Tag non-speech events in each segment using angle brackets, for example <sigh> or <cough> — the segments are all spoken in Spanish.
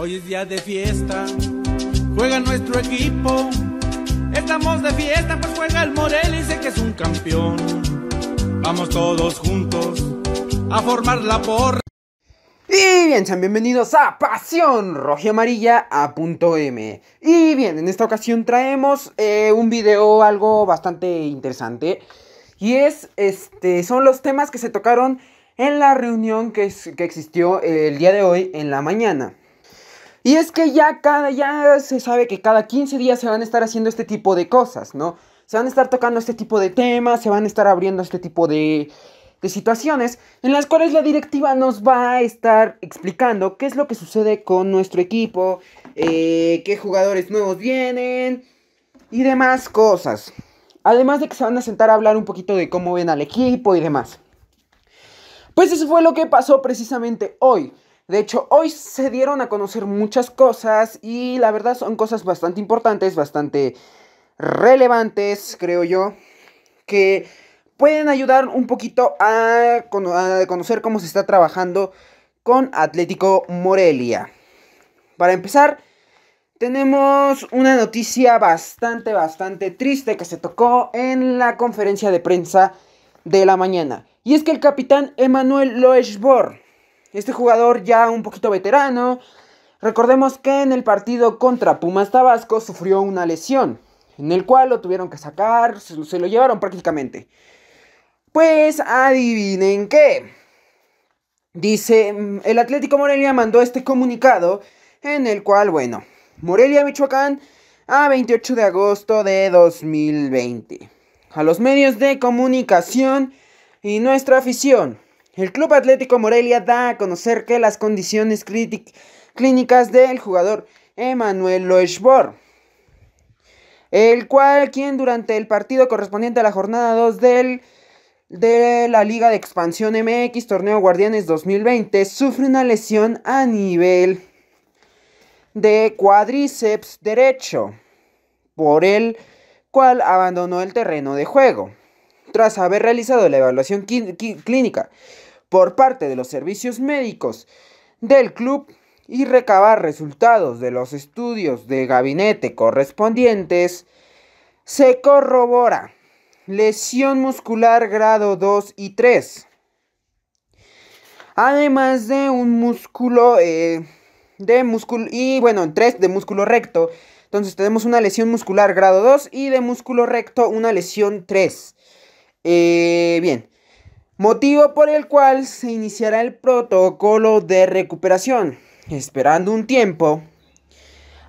Hoy es día de fiesta, juega nuestro equipo. Estamos de fiesta, pues juega el Morel y sé que es un campeón. Vamos todos juntos a formar la porra. Y bien, sean bienvenidos a Pasión Roja Amarilla a punto M. Y bien, en esta ocasión traemos eh, un video algo bastante interesante. Y es, este, son los temas que se tocaron en la reunión que, que existió eh, el día de hoy en la mañana. Y es que ya cada, ya se sabe que cada 15 días se van a estar haciendo este tipo de cosas, ¿no? Se van a estar tocando este tipo de temas, se van a estar abriendo este tipo de, de situaciones en las cuales la directiva nos va a estar explicando qué es lo que sucede con nuestro equipo, eh, qué jugadores nuevos vienen y demás cosas. Además de que se van a sentar a hablar un poquito de cómo ven al equipo y demás. Pues eso fue lo que pasó precisamente hoy. De hecho, hoy se dieron a conocer muchas cosas y la verdad son cosas bastante importantes, bastante relevantes, creo yo, que pueden ayudar un poquito a, conocer cómo se está trabajando con Atlético Morelia. Para empezar, tenemos una noticia bastante, bastante triste que se tocó en la conferencia de prensa de la mañana. Y es que el capitán Emanuel Loeschbor este jugador ya un poquito veterano. Recordemos que en el partido contra Pumas Tabasco sufrió una lesión, en el cual lo tuvieron que sacar, se lo llevaron prácticamente. Pues adivinen qué. Dice, mm, el Atlético Morelia mandó este comunicado en el cual, bueno, Morelia, Michoacán, a 28 de agosto de 2020. A los medios de comunicación y nuestra afición. El Club Atlético Morelia da a conocer que las condiciones clínicas del jugador Emanuel Loeschbor, el cual quien durante el partido correspondiente a la jornada 2 del, de la Liga de Expansión MX Torneo Guardianes 2020 sufre una lesión a nivel de cuádriceps derecho, por el cual abandonó el terreno de juego tras haber realizado la evaluación clínica por parte de los servicios médicos del club y recabar resultados de los estudios de gabinete correspondientes, se corrobora lesión muscular grado 2 y 3, además de un músculo eh, de músculo y bueno, 3 de músculo recto. Entonces tenemos una lesión muscular grado 2 y de músculo recto una lesión 3. Eh, bien, motivo por el cual se iniciará el protocolo de recuperación, esperando un tiempo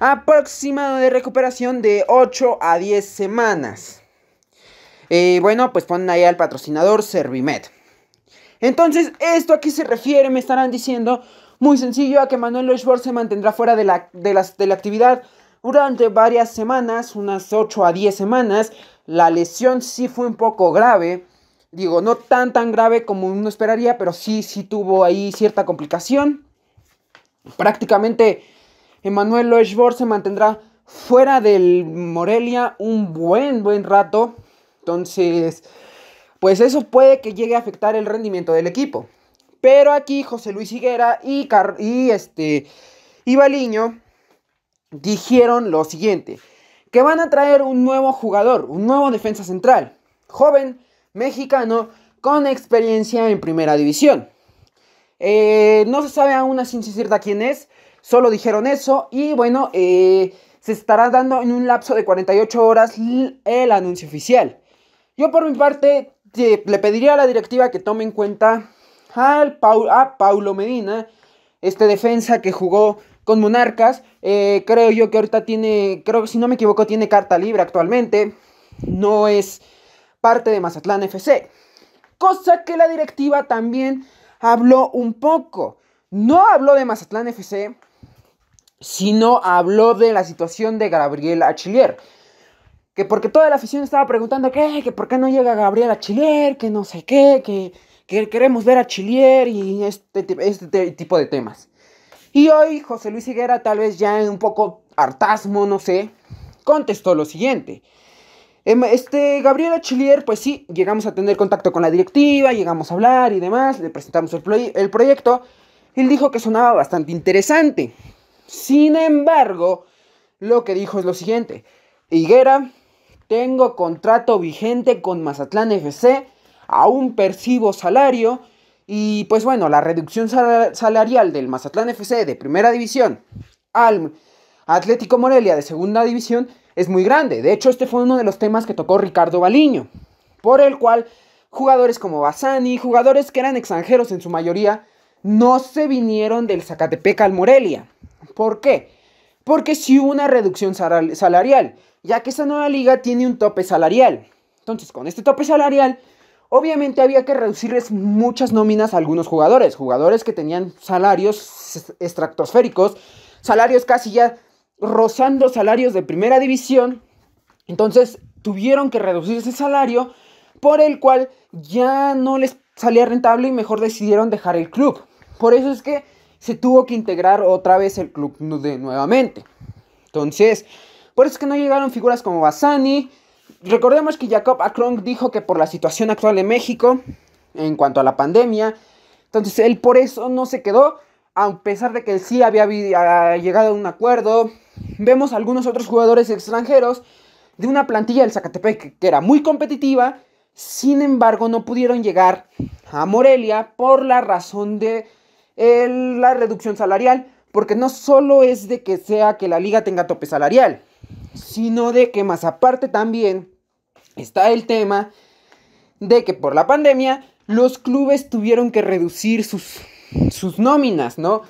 aproximado de recuperación de 8 a 10 semanas. Eh, bueno, pues ponen ahí al patrocinador Servimed. Entonces, ¿esto a qué se refiere? Me estarán diciendo muy sencillo a que Manuel Oshbor se mantendrá fuera de la, de la actividad durante varias semanas, unas 8 a 10 semanas. La lesión sí fue un poco grave. Digo, no tan tan grave como uno esperaría, pero sí, sí tuvo ahí cierta complicación. Prácticamente Emanuel Loeschbor se mantendrá fuera del Morelia un buen, buen rato. Entonces, pues eso puede que llegue a afectar el rendimiento del equipo. Pero aquí José Luis Higuera y, y este y dijeron lo siguiente, que van a traer un nuevo jugador, un nuevo defensa central, joven, mexicano con experiencia en primera división. Eh, no se sabe aún a ciencia cierta quién es, solo dijeron eso y bueno, eh, se estará dando en un lapso de 48 horas el anuncio oficial. Yo por mi parte le pediría a la directiva que tome en cuenta a Paulo Medina, este defensa que jugó con Monarcas, eh, creo yo que ahorita tiene, creo que si no me equivoco tiene carta libre actualmente, no es parte de Mazatlán FC. Cosa que la directiva también habló un poco. No habló de Mazatlán FC, sino habló de la situación de Gabriel Achillier. Que porque toda la afición estaba preguntando que, que por qué no llega Gabriel Achillier, que no sé qué, que, queremos ver a Chilier y este, este tipo de temas. Y hoy José Luis Higuera, tal vez ya en un poco hartazmo, no sé, contestó lo siguiente. Em, este, Gabriela Chilier, pues sí, llegamos a tener contacto con la directiva, llegamos a hablar y demás, le presentamos el, el proyecto. Él dijo que sonaba bastante interesante. Sin embargo, lo que dijo es lo siguiente. Higuera, tengo contrato vigente con Mazatlán FC, aún percibo salario y pues bueno, la reducción salarial del Mazatlán FC de primera división al Atlético Morelia de segunda división es muy grande. De hecho, este fue uno de los temas que tocó Ricardo Baliño, por el cual jugadores como Bassani, jugadores que eran extranjeros en su mayoría, no se vinieron del Zacatepec al Morelia. ¿Por qué? Porque sí hubo una reducción salarial, ya que esa nueva liga tiene un tope salarial. Entonces, con este tope salarial, obviamente había que reducirles muchas nóminas a algunos jugadores, jugadores que tenían salarios estratosféricos, salarios casi ya rozando salarios de primera división. Entonces tuvieron que reducir ese salario por el cual ya no les salía rentable y mejor decidieron dejar el club. Por eso es que se tuvo que integrar otra vez el club de, nuevamente. Entonces, por eso es que no llegaron figuras como Bassani. Recordemos que Jacob Acron dijo que por la situación actual de México, en cuanto a la pandemia, entonces él por eso no se quedó, a pesar de que sí había llegado a un acuerdo, vemos algunos otros jugadores extranjeros de una plantilla del Zacatepec que era muy competitiva, sin embargo no pudieron llegar a Morelia por la razón de la reducción salarial, porque no solo es de que sea que la liga tenga tope salarial, sino de que más aparte también está el tema de que por la pandemia los clubes tuvieron que reducir sus, sus nóminas, ¿no?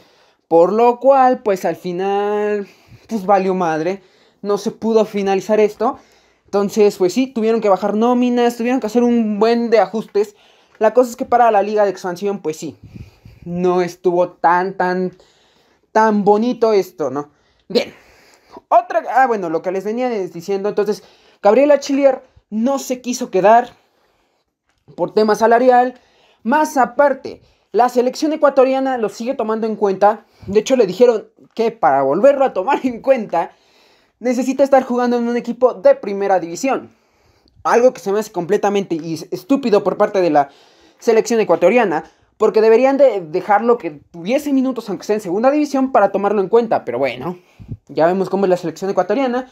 Por lo cual, pues al final pues valió madre, no se pudo finalizar esto. Entonces, pues sí, tuvieron que bajar nóminas, tuvieron que hacer un buen de ajustes. La cosa es que para la liga de expansión, pues sí, no estuvo tan, tan, tan bonito esto, ¿no? Bien, otra, ah, bueno, lo que les venía diciendo, entonces, Gabriela Chilier no se quiso quedar por tema salarial, más aparte, la selección ecuatoriana lo sigue tomando en cuenta, de hecho le dijeron, que para volverlo a tomar <laughs> en cuenta necesita estar jugando en un equipo de primera división. Algo que se me hace completamente estúpido por parte de la selección ecuatoriana, porque deberían de dejarlo que tuviese minutos, aunque sea en segunda división, para tomarlo en cuenta. Pero bueno, ya vemos cómo es la selección ecuatoriana,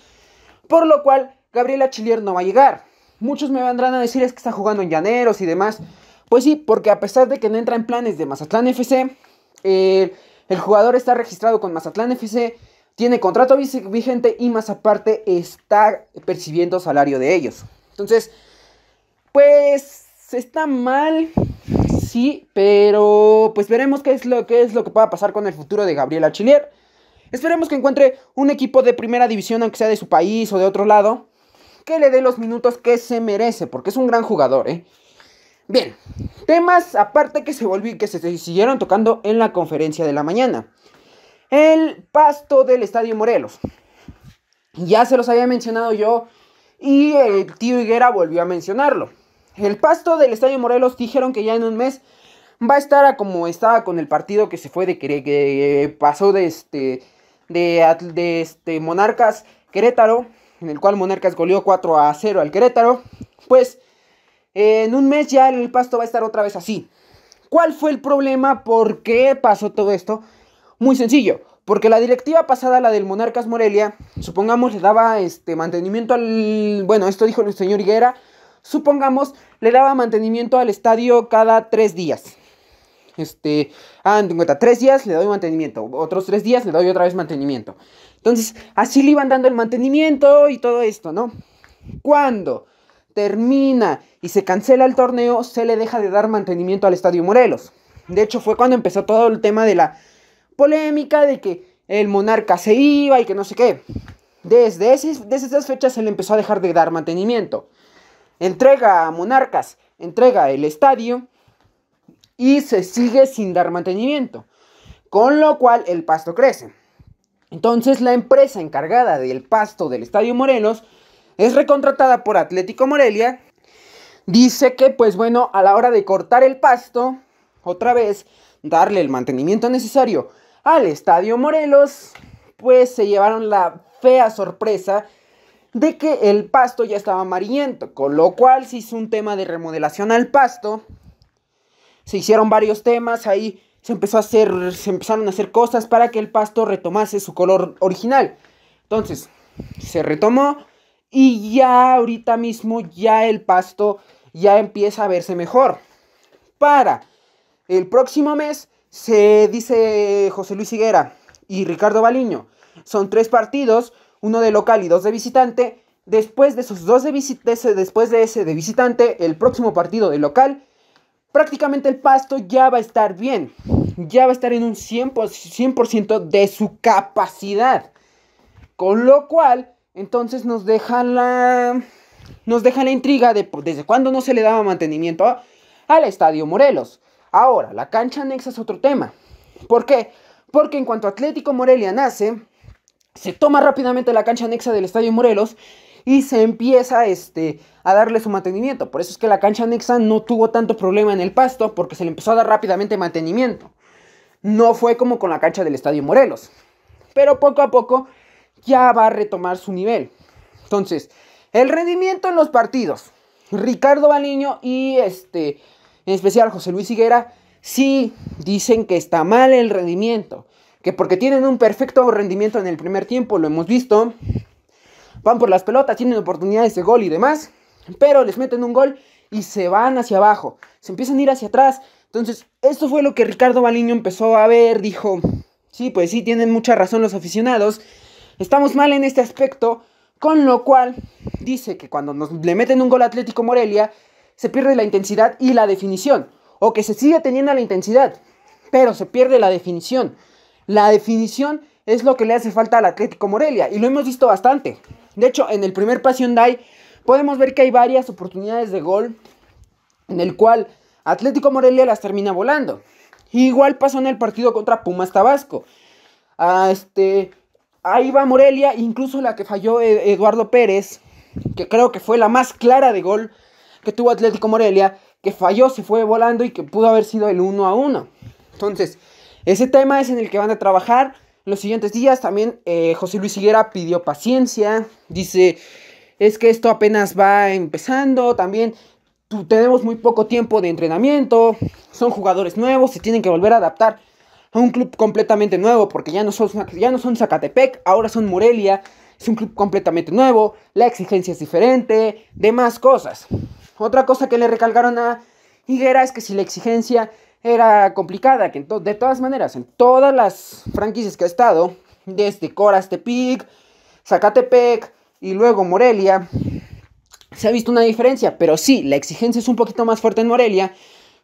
por lo cual Gabriela Chilier no va a llegar. Muchos me vendrán a decir es que está jugando en llaneros y demás. Pues sí, porque a pesar de que no entra en planes de Mazatlán FC, eh, el jugador está registrado con Mazatlán FC, tiene contrato vigente y más aparte está percibiendo salario de ellos. Entonces, pues está mal, sí, pero pues veremos qué es lo, es lo que pueda pasar con el futuro de Gabriel Chilier. Esperemos que encuentre un equipo de primera división, aunque sea de su país o de otro lado, que le dé los minutos que se merece, porque es un gran jugador, ¿eh? Bien, temas aparte que se, que se siguieron tocando en la conferencia de la mañana. El pasto del Estadio Morelos. Ya se los había mencionado yo y el tío Higuera volvió a mencionarlo. El pasto del Estadio Morelos dijeron que ya en un mes va a estar a como estaba con el partido que se fue de que, que pasó de este de, de este Monarcas Querétaro, en el cual Monarcas goleó 4 a 0 al Querétaro, pues en un mes ya el pasto va a estar otra vez así. ¿Cuál fue el problema? ¿Por qué pasó todo esto? Muy sencillo, porque la directiva pasada, la del Monarcas Morelia, supongamos le daba este mantenimiento al. Bueno, esto dijo el señor Higuera. Supongamos le daba mantenimiento al estadio cada tres días. Este, ah, en cuenta, tres días le doy mantenimiento, otros tres días le doy otra vez mantenimiento. Entonces, así le iban dando el mantenimiento y todo esto, ¿no? Cuando termina y se cancela el torneo, se le deja de dar mantenimiento al Estadio Morelos. De hecho, fue cuando empezó todo el tema de la polémica de que el monarca se iba y que no sé qué. Desde, desde esas fechas se le empezó a dejar de dar mantenimiento. Entrega a Monarcas, entrega el estadio y se sigue sin dar mantenimiento. Con lo cual el pasto crece. Entonces la empresa encargada del pasto del Estadio Morelos es recontratada por Atlético Morelia Dice que, pues bueno, a la hora de cortar el pasto, otra vez, darle el mantenimiento necesario al Estadio Morelos, pues se llevaron la fea sorpresa de que el pasto ya estaba amarillento, con lo cual se hizo un tema de remodelación al pasto. Se hicieron varios temas, ahí se empezó a hacer se empezaron a hacer cosas para que el pasto retomase su color original. Entonces, se retomó y ya ahorita mismo ya el pasto ya empieza a verse mejor. Para el próximo mes, se dice José Luis Higuera y Ricardo Baliño, son tres partidos, uno de local y dos de visitante. Después de esos dos de visitante, después de ese de visitante, el próximo partido de local, prácticamente el pasto ya va a estar bien. Ya va a estar en un 100%, 100 de su capacidad. Con lo cual, entonces nos deja la nos deja la intriga de desde cuándo no se le daba mantenimiento al Estadio Morelos. Ahora, la cancha anexa es otro tema. ¿Por qué? Porque en cuanto Atlético Morelia nace, se toma rápidamente la cancha anexa del Estadio Morelos y se empieza este, a darle su mantenimiento. Por eso es que la cancha anexa no tuvo tanto problema en el pasto porque se le empezó a dar rápidamente mantenimiento. No fue como con la cancha del Estadio Morelos. Pero poco a poco ya va a retomar su nivel. Entonces, el rendimiento en los partidos. Ricardo Baliño y este, en especial José Luis Higuera, sí dicen que está mal el rendimiento. Que porque tienen un perfecto rendimiento en el primer tiempo, lo hemos visto. Van por las pelotas, tienen oportunidades de gol y demás. Pero les meten un gol y se van hacia abajo. Se empiezan a ir hacia atrás. Entonces, esto fue lo que Ricardo Baliño empezó a ver. Dijo, sí, pues sí, tienen mucha razón los aficionados. Estamos mal en este aspecto con lo cual, dice que cuando nos le meten un gol a Atlético Morelia, se pierde la intensidad y la definición. O que se sigue teniendo la intensidad, pero se pierde la definición. La definición es lo que le hace falta al Atlético Morelia y lo hemos visto bastante. De hecho, en el primer Pasión Dai podemos ver que hay varias oportunidades de gol en el cual Atlético Morelia las termina volando. Igual pasó en el partido contra Pumas Tabasco. A este, ahí va Morelia, incluso la que falló eh, Eduardo Pérez, que creo que fue la más clara de gol que tuvo Atlético Morelia, que falló, se fue volando y que pudo haber sido el 1 a 1. Entonces, ese tema es en el que van a trabajar los siguientes días. También eh, José Luis Higuera pidió paciencia, dice, es que esto apenas va empezando, también tenemos muy poco tiempo de entrenamiento, son jugadores nuevos, se tienen que volver a adaptar a un club completamente nuevo, porque ya no, son, ya no son Zacatepec, ahora son Morelia, es un club completamente nuevo, la exigencia es diferente, demás cosas. Otra cosa que le recalcaron a Higuera es que si la exigencia era complicada, que de todas maneras, en todas las franquicias que ha estado, desde Corastepic, Zacatepec y luego Morelia, se ha visto una diferencia, pero sí, la exigencia es un poquito más fuerte en Morelia,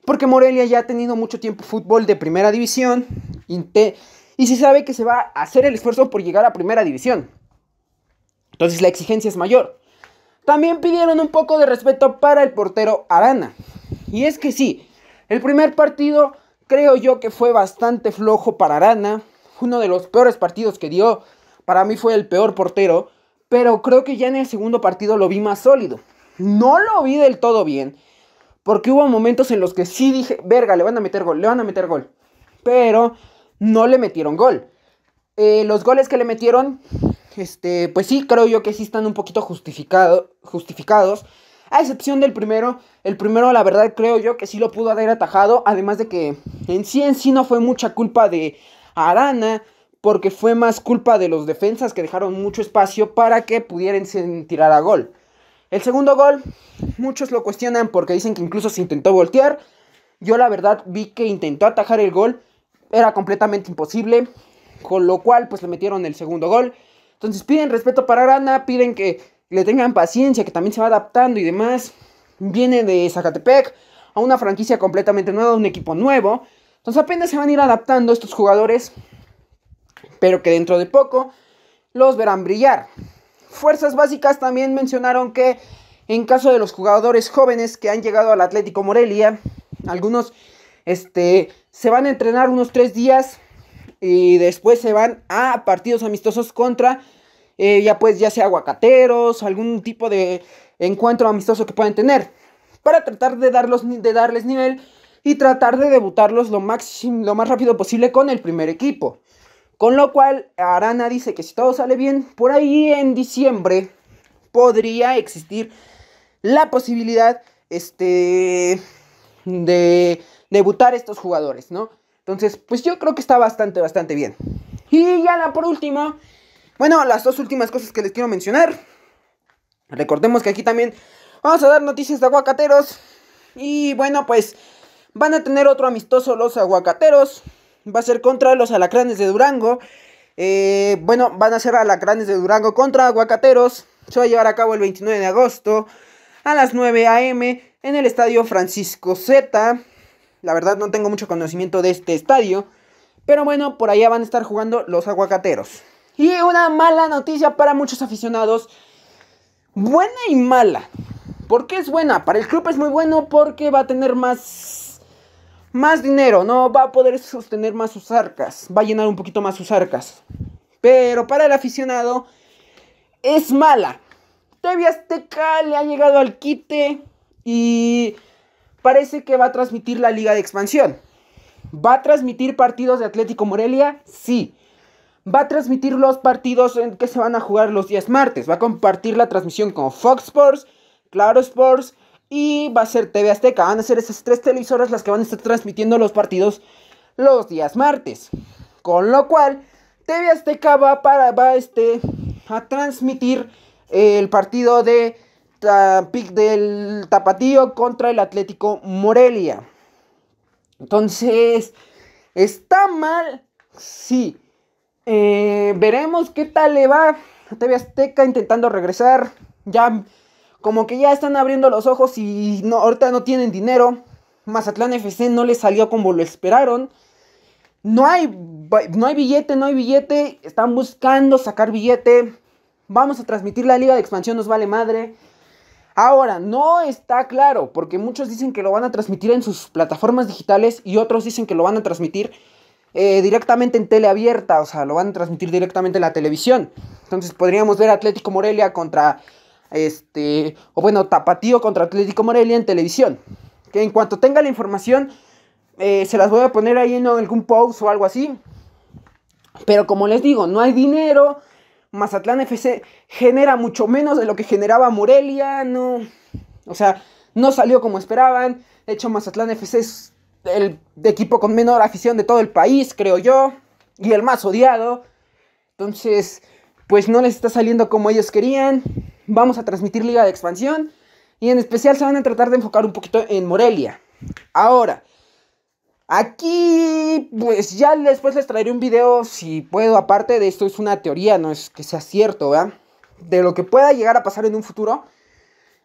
porque Morelia ya ha tenido mucho tiempo fútbol de primera división y se sabe que se va a hacer el esfuerzo por llegar a primera división. Entonces la exigencia es mayor. También pidieron un poco de respeto para el portero Arana. Y es que sí, el primer partido creo yo que fue bastante flojo para Arana. Uno de los peores partidos que dio. Para mí fue el peor portero. Pero creo que ya en el segundo partido lo vi más sólido. No lo vi del todo bien. Porque hubo momentos en los que sí dije, verga, le van a meter gol, le van a meter gol. Pero no le metieron gol. Eh, los goles que le metieron, este, pues sí, creo yo que sí están un poquito justificado, justificados. A excepción del primero. El primero, la verdad, creo yo que sí lo pudo haber atajado. Además de que en sí en sí no fue mucha culpa de Arana. Porque fue más culpa de los defensas que dejaron mucho espacio para que pudieran tirar a gol. El segundo gol, muchos lo cuestionan porque dicen que incluso se intentó voltear. Yo la verdad vi que intentó atajar el gol, era completamente imposible, con lo cual pues le metieron el segundo gol. Entonces piden respeto para Arana, piden que le tengan paciencia, que también se va adaptando y demás. Viene de Zacatepec a una franquicia completamente nueva, un equipo nuevo. Entonces apenas se van a ir adaptando estos jugadores, pero que dentro de poco los verán brillar. Fuerzas Básicas también mencionaron que en caso de los jugadores jóvenes que han llegado al Atlético Morelia, algunos este, se van a entrenar unos tres días y después se van a partidos amistosos contra, eh, ya pues ya sea aguacateros, algún tipo de encuentro amistoso que puedan tener, para tratar de, de darles nivel y tratar de debutarlos lo, lo más rápido posible con el primer equipo. Con lo cual, Arana dice que si todo sale bien, por ahí en diciembre podría existir la posibilidad este, de debutar estos jugadores, ¿no? Entonces, pues yo creo que está bastante, bastante bien. Y ya la por último, bueno, las dos últimas cosas que les quiero mencionar. Recordemos que aquí también vamos a dar noticias de aguacateros. Y bueno, pues van a tener otro amistoso los aguacateros va a ser contra los alacranes de Durango. Eh, bueno, van a ser alacranes de Durango contra aguacateros. Se va a llevar a cabo el 29 de agosto a las 9 a.m. en el estadio Francisco Z. La verdad no tengo mucho conocimiento de este estadio. Pero bueno, por allá van a estar jugando los aguacateros. Y una mala noticia para muchos aficionados. Buena y mala. ¿Por qué es buena? Para el club es muy bueno porque va a tener más más dinero, no va a poder sostener más sus arcas, va a llenar un poquito más sus arcas. Pero para el aficionado es mala. TV Azteca le ha llegado al quite y parece que va a transmitir la liga de expansión. ¿Va a transmitir partidos de Atlético Morelia? Sí. Va a transmitir los partidos en que se van a jugar los días martes. Va a compartir la transmisión con Fox Sports, Claro Sports, y va a ser TV Azteca. Van a ser esas tres televisoras las que van a estar transmitiendo los partidos los días martes. Con lo cual, TV Azteca va, para, va este, a transmitir el partido de del Tapatío contra el Atlético Morelia. Entonces, ¿está mal? Sí. Eh, veremos qué tal le va a TV Azteca intentando regresar. Ya como que ya están abriendo los ojos y no, ahorita no tienen dinero. Mazatlán FC no les salió como lo esperaron. No hay, no hay billete, no hay billete. Están buscando sacar billete. Vamos a transmitir la liga de expansión, nos vale madre. Ahora, no está claro, porque muchos dicen que lo van a transmitir en sus plataformas digitales y otros dicen que lo van a transmitir eh, directamente en teleabierta, o sea, lo van a transmitir directamente en la televisión. Entonces podríamos ver Atlético Morelia contra este, o bueno, Tapatío contra Atlético Morelia en televisión. Que en cuanto tenga la información, eh, se las voy a poner ahí en algún post o algo así. Pero como les digo, no hay dinero. Mazatlán FC genera mucho menos de lo que generaba Morelia. No, o sea, no salió como esperaban. De hecho, Mazatlán FC es el equipo con menor afición de todo el país, creo yo. Y el más odiado. Entonces, pues no les está saliendo como ellos querían vamos a transmitir Liga de Expansión y en especial se van a tratar de enfocar un poquito en Morelia. Ahora, aquí pues ya después les traeré un video si puedo, aparte de esto es una teoría, no es que sea cierto, ¿verdad? De lo que pueda llegar a pasar en un futuro.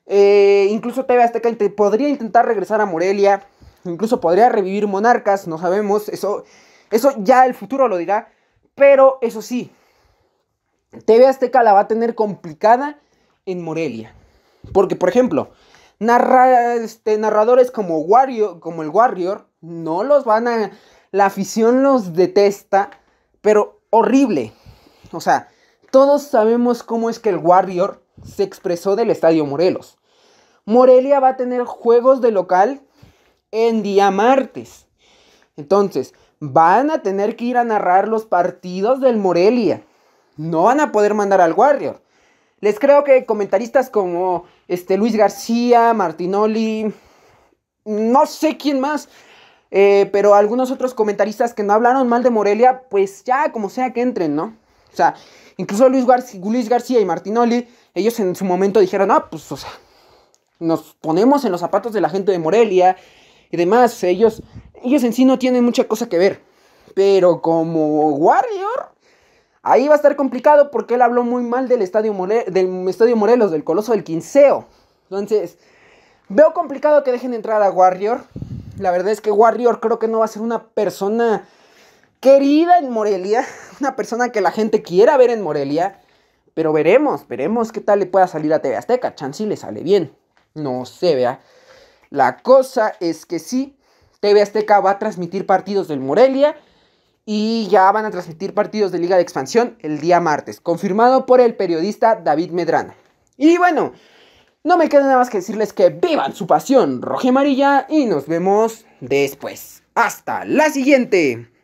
Eh, incluso TV Azteca podría intentar regresar a Morelia, incluso podría revivir Monarcas, no sabemos, eso, eso ya el futuro lo dirá, pero eso sí, TV Azteca la va a tener complicada en Morelia. Porque, por ejemplo, este, narradores como, como el Warrior no los van a... La afición los detesta, pero horrible. O sea, todos sabemos cómo es que el Warrior se expresó del Estadio Morelos. Morelia va a tener juegos de local en día martes. Entonces, van a tener que ir a narrar los partidos del Morelia. No van a poder mandar al Warrior. Les creo que comentaristas como este, Luis García, Martinoli, no sé quién más, eh, pero algunos otros comentaristas que no hablaron mal de Morelia, pues ya como sea que entren, ¿no? O sea, incluso Luis, García y Martinoli, ellos en su momento dijeron, ah, pues, o sea, nos ponemos en los zapatos de la gente de Morelia y demás, ellos, ellos en sí no tienen mucha cosa que ver. Pero como Warrior, Ahí va a estar complicado porque él habló muy mal del Estadio, del Estadio Morelos, del Coloso del Quinceo. Entonces, veo complicado que dejen entrar a Warrior. La verdad es que Warrior creo que no va a ser una persona querida en Morelia, <laughs> una persona que la gente quiera ver en Morelia. Pero veremos, veremos qué tal le pueda salir a TV Azteca. Chansi le sale bien. No se vea. La cosa es que sí, TV Azteca va a transmitir partidos del Morelia y ya van a transmitir partidos de Liga de Expansión el día martes, confirmado por el periodista David Medrano. Y bueno, no me queda nada más que decirles que vivan su pasión roja y amarilla y nos vemos después. Hasta la siguiente.